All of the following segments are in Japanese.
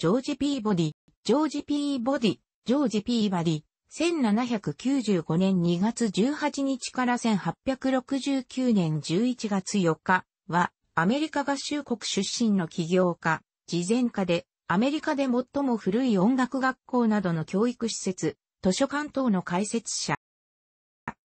ジョージ・ピーボディ、ジョージ・ピーボディ、ジョージ・ピーバディ、1795年2月18日から1869年11月4日は、アメリカ合衆国出身の起業家、慈善家で、アメリカで最も古い音楽学校などの教育施設、図書館等の開設者。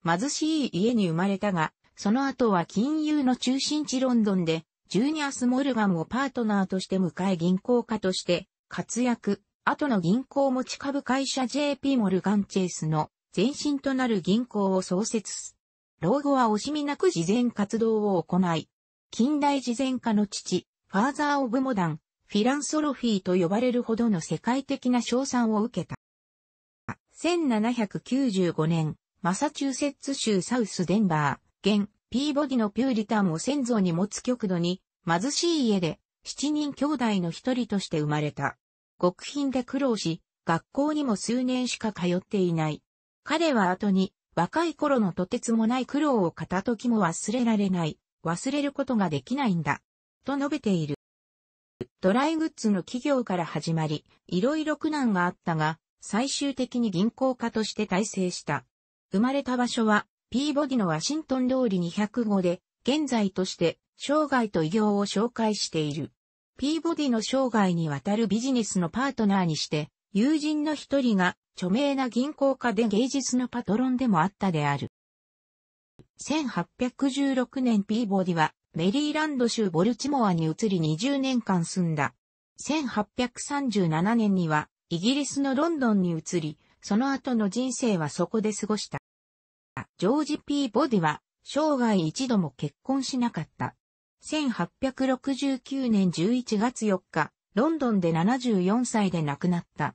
貧しい家に生まれたが、その後は金融の中心地ロンドンで、ジュニアス・モルガンをパートナーとして迎え銀行家として、活躍、後の銀行持ち株会社 JP モルガンチェイスの前身となる銀行を創設。老後は惜しみなく事前活動を行い、近代事前家の父、ファーザー・オブ・モダン、フィランソロフィーと呼ばれるほどの世界的な賞賛を受けた。1795年、マサチューセッツ州サウスデンバー、現、ピーボディのピューリタンを先祖に持つ極度に、貧しい家で、7人兄弟の一人として生まれた。極貧で苦労し、学校にも数年しか通っていない。彼は後に、若い頃のとてつもない苦労を片時も忘れられない、忘れることができないんだ、と述べている。ドライグッズの企業から始まり、いろいろ苦難があったが、最終的に銀行家として大成した。生まれた場所は、ピーボディのワシントン通り205で、現在として、生涯と偉業を紹介している。ピーボディの生涯にわたるビジネスのパートナーにして、友人の一人が著名な銀行家で芸術のパトロンでもあったである。1816年ピーボディはメリーランド州ボルチモアに移り20年間住んだ。1837年にはイギリスのロンドンに移り、その後の人生はそこで過ごした。ジョージ・ピーボディは生涯一度も結婚しなかった。1869年11月4日、ロンドンで74歳で亡くなった。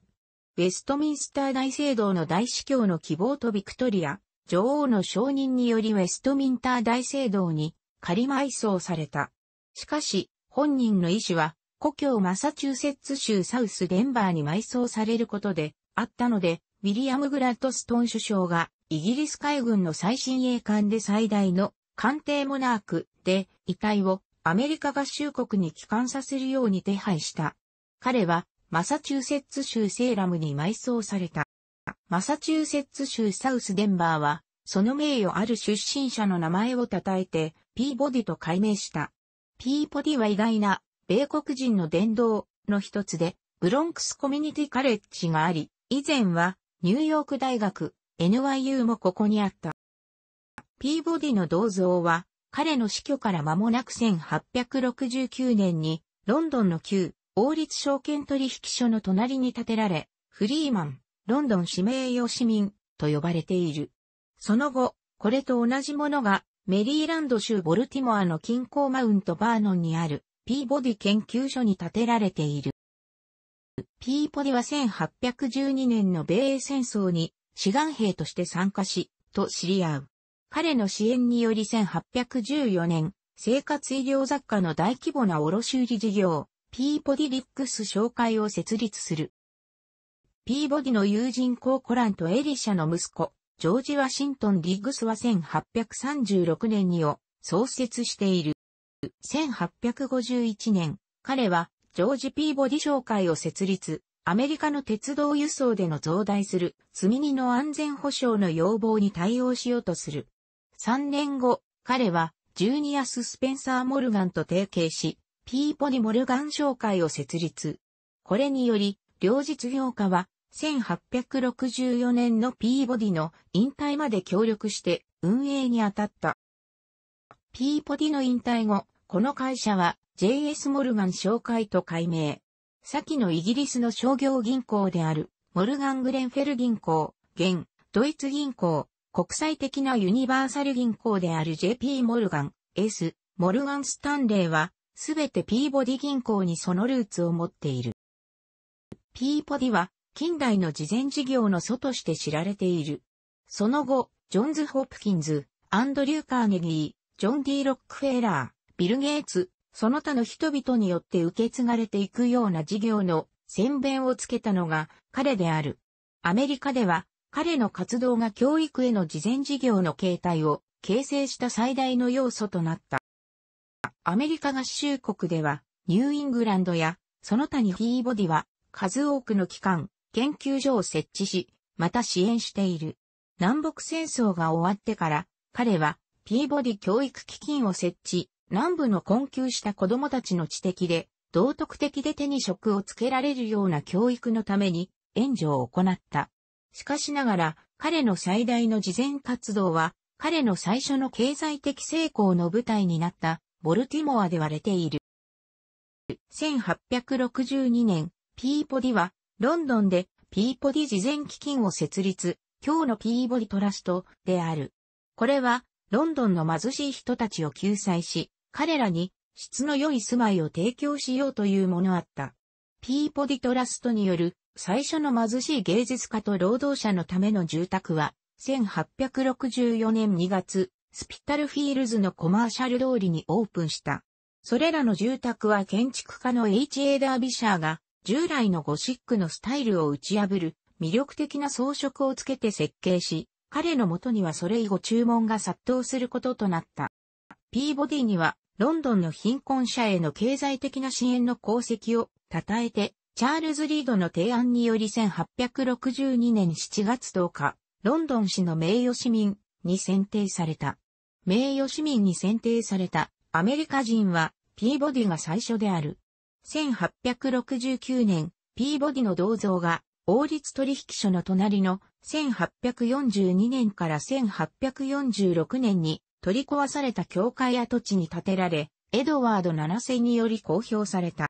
ウェストミンスター大聖堂の大司教の希望とビクトリア、女王の承認によりウェストミンター大聖堂に仮埋葬された。しかし、本人の意思は、故郷マサチューセッツ州サウスデンバーに埋葬されることであったので、ウィリアム・グラッドストン首相がイギリス海軍の最新鋭艦で最大の艦艇モナークで遺体をアメリカ合衆国に帰還させるように手配した。彼はマサチューセッツ州セーラムに埋葬された。マサチューセッツ州サウスデンバーは、その名誉ある出身者の名前を称えて、ピーボディと改名した。ピーボディは偉大な、米国人の伝道の一つで、ブロンクスコミュニティカレッジがあり、以前は、ニューヨーク大学、NYU もここにあった。ピーボディの銅像は、彼の死去から間もなく1869年に、ロンドンの旧王立証券取引所の隣に建てられ、フリーマン、ロンドン指名用市民と呼ばれている。その後、これと同じものがメリーランド州ボルティモアの近郊マウントバーノンにあるピーボディ研究所に建てられている。ピーポディは1812年の米英戦争に志願兵として参加し、と知り合う。彼の支援により1814年、生活医療雑貨の大規模な卸売事業、ピーボディリックス紹介を設立する。ピーボディの友人コーコランとエリシャの息子、ジョージ・ワシントン・リッグスは1836年にを創設している。1851年、彼はジョージ・ピーボディ商会を設立、アメリカの鉄道輸送での増大する積み荷の安全保障の要望に対応しようとする3年後、彼は、ジュニアス・スペンサー・モルガンと提携し、ピーポニ・モルガン商会を設立。これにより、両実業家は、1864年のピーボディの引退まで協力して運営に当たった。ピーポディの引退後、この会社は JS モルガン商会と改名。先のイギリスの商業銀行であるモルガン・グレンフェル銀行、現ドイツ銀行、国際的なユニバーサル銀行である JP モルガン、S、モルガンスタンレーは、すべてピーボディ銀行にそのルーツを持っている。ピーボディは、近代の慈善事業の祖として知られている。その後、ジョンズ・ホプキンズ、アンドリュー・カーネギー、ジョン・ディ・ロックフェラー、ビル・ゲイツ、その他の人々によって受け継がれていくような事業の先弁をつけたのが彼である。アメリカでは彼の活動が教育への事前事業の形態を形成した最大の要素となった。アメリカ合衆国では、ニューイングランドや、その他にピーボディは、数多くの機関、研究所を設置し、また支援している。南北戦争が終わってから、彼は、ピーボディ教育基金を設置、南部の困窮した子供たちの知的で、道徳的で手に職をつけられるような教育のために、援助を行った。しかしながら、彼の最大の慈善活動は、彼の最初の経済的成功の舞台になった、ボルティモアで割れている。1862年、ピーポディは、ロンドンで、ピーポディ慈善基金を設立、今日のピーボディトラストである。これは、ロンドンの貧しい人たちを救済し、彼らに質の良い住まいを提供しようというものあった。ピーポディトラストによる最初の貧しい芸術家と労働者のための住宅は、1864年2月、スピタルフィールズのコマーシャル通りにオープンした。それらの住宅は建築家の H.A. ダービシャーが、従来のゴシックのスタイルを打ち破る、魅力的な装飾をつけて設計し、彼のもとにはそれ以後注文が殺到することとなった。ピーボディには、ロンドンの貧困者への経済的な支援の功績を称えて、チャールズ・リードの提案により1862年7月10日、ロンドン市の名誉市民に選定された。名誉市民に選定されたアメリカ人はピーボディが最初である。1869年、ピーボディの銅像が王立取引所の隣の1842年から1846年に取り壊された教会跡地に建てられ、エドワード7世により公表された。